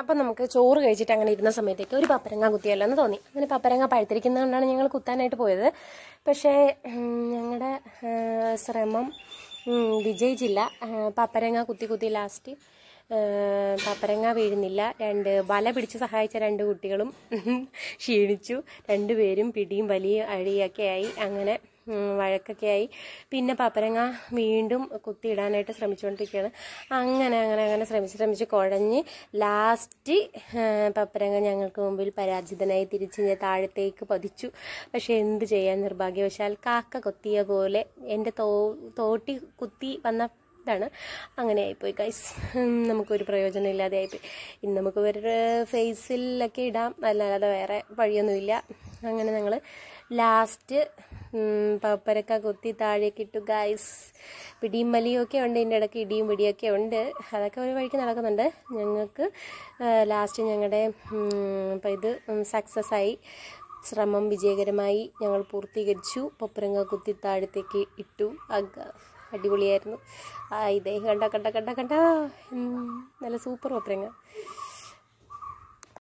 അപ്പം നമുക്ക് ചോറ് കഴിച്ചിട്ട് അങ്ങനെ ഇരുന്ന സമയത്തേക്ക് ഒരു പപ്പരങ്ങ കുത്തിയല്ലോ എന്ന് തോന്നി അങ്ങനെ പപ്പരങ്ങ പഴുത്തിരിക്കുന്നതുകൊണ്ടാണ് ഞങ്ങൾ കുത്താനായിട്ട് പോയത് പക്ഷേ ഞങ്ങളുടെ ശ്രമം വിജയിച്ചില്ല പപ്പരങ്ങ കുത്തി കുത്തി ലാസ്റ്റ് പപ്പരങ്ങ വീഴുന്നില്ല രണ്ട് വല പിടിച്ച് സഹായിച്ച രണ്ട് കുട്ടികളും ക്ഷീണിച്ചു രണ്ടുപേരും പിടിയും വലിയ അഴിയൊക്കെ ആയി അങ്ങനെ വഴക്കൊക്കെ ആയി പിന്നെ പപ്പരങ്ങ വീണ്ടും കുത്തിയിടാനായിട്ട് ശ്രമിച്ചുകൊണ്ടിരിക്കുകയാണ് അങ്ങനെ അങ്ങനെ അങ്ങനെ ശ്രമിച്ച് ശ്രമിച്ച് കുഴഞ്ഞ് ലാസ്റ്റ് പപ്പരങ്ങ ഞങ്ങൾക്ക് മുമ്പിൽ പരാജിതനായി തിരിച്ച് താഴത്തേക്ക് പതിച്ചു പക്ഷേ എന്ത് ചെയ്യാൻ നിർഭാഗ്യവശാൽ കാക്ക കൊത്തിയ പോലെ എൻ്റെ തോ തോട്ടി കുത്തി വന്ന ഇതാണ് അങ്ങനെ ആയിപ്പോയി കൈസ് നമുക്കൊരു പ്രയോജനം ഇല്ലാതെ ആയിപ്പോയി ഇന്ന് നമുക്ക് വേറൊരു ഫേസിലൊക്കെ ഇടാം അല്ലാതെ വേറെ വഴിയൊന്നുമില്ല അങ്ങനെ ഞങ്ങൾ ലാസ്റ്റ് പപ്പരക്ക കുത്തി താഴേക്ക് ഇട്ടു ഗൈസ് പിടിയും വലിയൊക്കെ ഉണ്ട് ഇതിൻ്റെ ഇടയ്ക്ക് ഇടിയും പിടിയൊക്കെ ഉണ്ട് അതൊക്കെ ഒരു വഴിക്ക് നടക്കുന്നുണ്ട് ഞങ്ങൾക്ക് ലാസ്റ്റ് ഞങ്ങളുടെ ഇത് സക്സസ് ആയി ശ്രമം വിജയകരമായി ഞങ്ങൾ പൂർത്തീകരിച്ചു പപ്പരങ്ങ കുത്തി താഴത്തേക്ക് ഇട്ടു അടിപൊളിയായിരുന്നു ആ ഇതേ കണ്ട കണ്ട കണ്ട കണ്ട നല്ല സൂപ്പർ പപ്പരങ്ങ